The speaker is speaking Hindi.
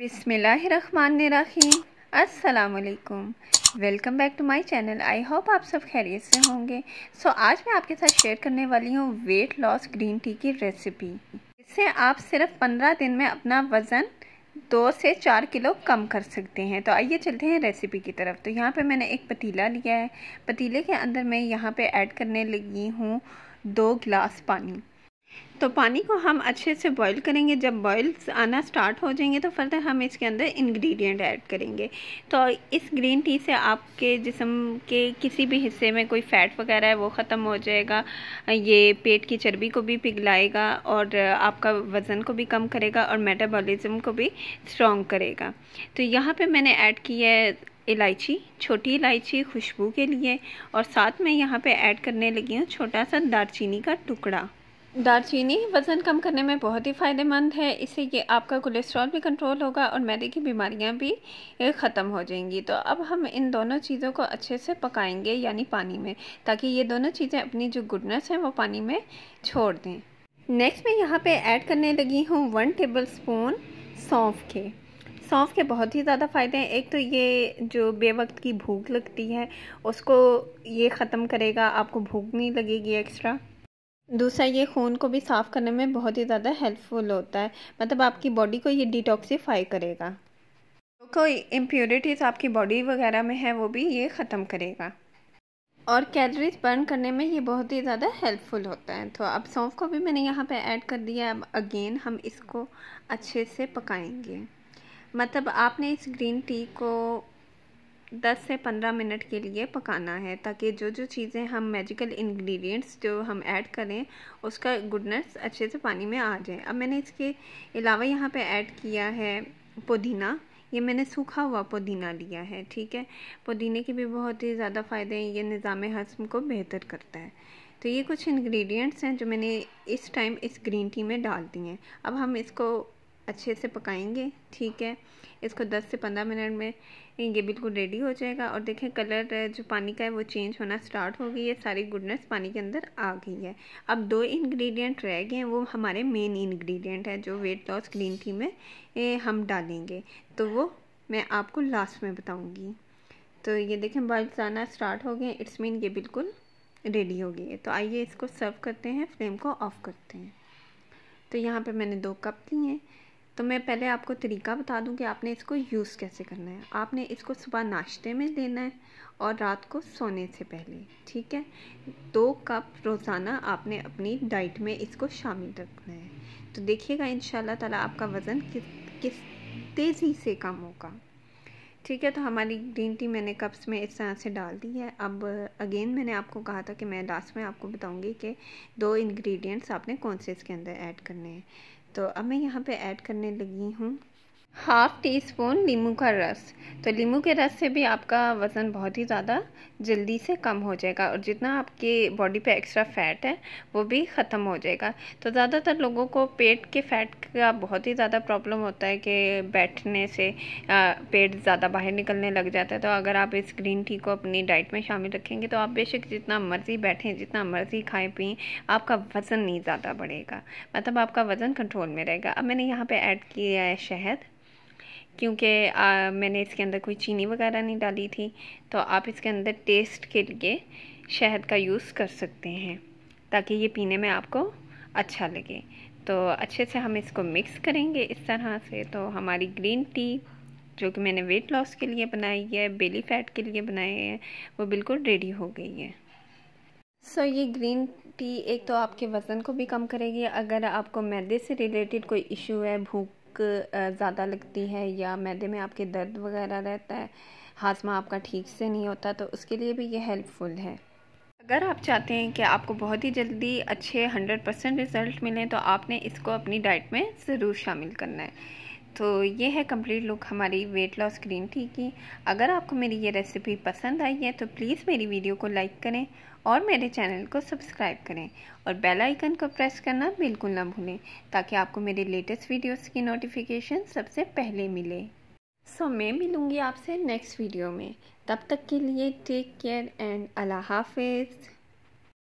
बिसमीम असलकुम welcome back to my channel I hope आप सब खैरियत से होंगे सो so, आज मैं आपके साथ शेयर करने वाली हूँ वेट लॉस ग्रीन टी की रेसिपी इससे आप सिर्फ 15 दिन में अपना वज़न दो से चार किलो कम कर सकते हैं तो आइए चलते हैं रेसिपी की तरफ तो यहाँ पे मैंने एक पतीला लिया है पतीले के अंदर मैं यहाँ पे ऐड करने लगी हूँ दो गिलास पानी तो पानी को हम अच्छे से बॉईल करेंगे जब बॉईल आना स्टार्ट हो जाएंगे तो फर्दर हम इसके अंदर इंग्रेडिएंट ऐड करेंगे तो इस ग्रीन टी से आपके जिसम के किसी भी हिस्से में कोई फ़ैट वगैरह है वो ख़त्म हो जाएगा ये पेट की चर्बी को भी पिघलाएगा और आपका वज़न को भी कम करेगा और मेटाबॉलिज्म को भी स्ट्रॉन्ग करेगा तो यहाँ पर मैंने ऐड किया है इलायची छोटी इलायची खुशबू के लिए और साथ में यहाँ पर ऐड करने लगी हूँ छोटा सा दारचीनी का टुकड़ा दालचीनी वज़न कम करने में बहुत ही फ़ायदेमंद है इससे ये आपका कोलेस्ट्रॉल भी कंट्रोल होगा और मैदे की बीमारियां भी ख़त्म हो जाएंगी तो अब हम इन दोनों चीज़ों को अच्छे से पकाएंगे यानी पानी में ताकि ये दोनों चीज़ें अपनी जो गुडनेस हैं वो पानी में छोड़ दें नेक्स्ट मैं यहाँ पे ऐड करने लगी हूँ वन टेबल स्पून सौंफ के सौंफ के बहुत ही ज़्यादा फ़ायदे हैं एक तो ये जो बेवक्त की भूख लगती है उसको ये ख़त्म करेगा आपको भूख नहीं लगेगी एक्स्ट्रा दूसरा ये खून को भी साफ़ करने में बहुत ही ज़्यादा हेल्पफुल होता है मतलब आपकी बॉडी को ये डिटॉक्सीफाई करेगा कोई इम्प्योरिटीज़ आपकी बॉडी वगैरह में है वो भी ये ख़त्म करेगा और कैलोरीज बर्न करने में ये बहुत ही ज़्यादा हेल्पफुल होता है तो अब सौंफ को भी मैंने यहाँ पे ऐड कर दिया अब अगेन हम इसको अच्छे से पकाएंगे मतलब आपने इस ग्रीन टी को 10 से 15 मिनट के लिए पकाना है ताकि जो जो चीज़ें हम मैजिकल इंग्रेडिएंट्स जो हम ऐड करें उसका गुडनेस अच्छे से पानी में आ जाए अब मैंने इसके अलावा यहाँ पे ऐड किया है पुदीना ये मैंने सूखा हुआ पुदीना लिया है ठीक है पुदीने के भी बहुत ही ज़्यादा फ़ायदे हैं ये निज़ाम हजम को बेहतर करता है तो ये कुछ इंग्रेडिएंट्स हैं जो मैंने इस टाइम इस ग्रीन टी में डाल दिए हैं अब हम इसको अच्छे से पकाएंगे ठीक है इसको 10 से 15 मिनट में ये बिल्कुल रेडी हो जाएगा और देखें कलर जो पानी का है वो चेंज होना स्टार्ट हो गई है सारी गुडनेस पानी के अंदर आ गई है अब दो इंग्रेडिएंट रह गए हैं वो हमारे मेन इंग्रेडिएंट है जो वेट लॉस ग्रीन टी में हम डालेंगे तो वो मैं आपको लास्ट में बताऊँगी तो ये देखें बल्ब आना स्टार्ट हो गए इट्स मीन ये बिल्कुल रेडी हो गई है तो आइए इसको सर्व करते हैं फ्लेम को ऑफ़ करते हैं तो यहाँ पर मैंने दो कप लिए हैं तो मैं पहले आपको तरीका बता दूं कि आपने इसको यूज़ कैसे करना है आपने इसको सुबह नाश्ते में लेना है और रात को सोने से पहले ठीक है दो कप रोज़ाना आपने अपनी डाइट में इसको शामिल रखना है तो देखिएगा इन ताला आपका वज़न किस किस तेज़ी से कम होगा ठीक है तो हमारी ग्रीन टी मैंने कप्स में इस तरह से डाल दी है अब अगेन मैंने आपको कहा था कि मैं लास्ट में आपको बताऊंगी कि दो इंग्रेडिएंट्स आपने कौन से इसके अंदर ऐड करने हैं तो अब मैं यहाँ पे ऐड करने लगी हूँ हाफ़ टी स्पून नींबू का रस तो नींबू के रस से भी आपका वज़न बहुत ही ज़्यादा जल्दी से कम हो जाएगा और जितना आपके बॉडी पे एक्स्ट्रा फैट है वो भी ख़त्म हो जाएगा तो ज़्यादातर लोगों को पेट के फैट का बहुत ही ज़्यादा प्रॉब्लम होता है कि बैठने से पेट ज़्यादा बाहर निकलने लग जाता है तो अगर आप इस ग्रीन टी को अपनी डाइट में शामिल रखेंगे तो आप बेशक जितना मर्ज़ी बैठें जितना मर्ज़ी खाएँ पिएँ आपका वज़न नहीं ज़्यादा बढ़ेगा मतलब आपका वज़न कंट्रोल में रहेगा अब मैंने यहाँ पर ऐड किया है शहद क्योंकि मैंने इसके अंदर कोई चीनी वगैरह नहीं डाली थी तो आप इसके अंदर टेस्ट के लिए शहद का यूज़ कर सकते हैं ताकि ये पीने में आपको अच्छा लगे तो अच्छे से हम इसको मिक्स करेंगे इस तरह से तो हमारी ग्रीन टी जो कि मैंने वेट लॉस के लिए बनाई है बेली फैट के लिए बनाई है वो बिल्कुल रेडी हो गई है सो so, ये ग्रीन टी एक तो आपके वज़न को भी कम करेगी अगर आपको मैदे से रिलेटेड कोई इशू है भूख ज़्यादा लगती है या मैदे में आपके दर्द वगैरह रहता है हाजमा आपका ठीक से नहीं होता तो उसके लिए भी ये हेल्पफुल है अगर आप चाहते हैं कि आपको बहुत ही जल्दी अच्छे 100 परसेंट रिज़ल्ट मिलें तो आपने इसको अपनी डाइट में ज़रूर शामिल करना है तो ये है कंप्लीट लुक हमारी वेट लॉस ग्रीन टी की अगर आपको मेरी ये रेसिपी पसंद आई है तो प्लीज़ मेरी वीडियो को लाइक करें और मेरे चैनल को सब्सक्राइब करें और बेल आइकन को प्रेस करना बिल्कुल ना भूलें ताकि आपको मेरे लेटेस्ट वीडियोस की नोटिफिकेशन सबसे पहले मिले सो so, मैं मिलूँगी आपसे नेक्स्ट वीडियो में तब तक के लिए टेक केयर एंड अल्लाह हाफिज़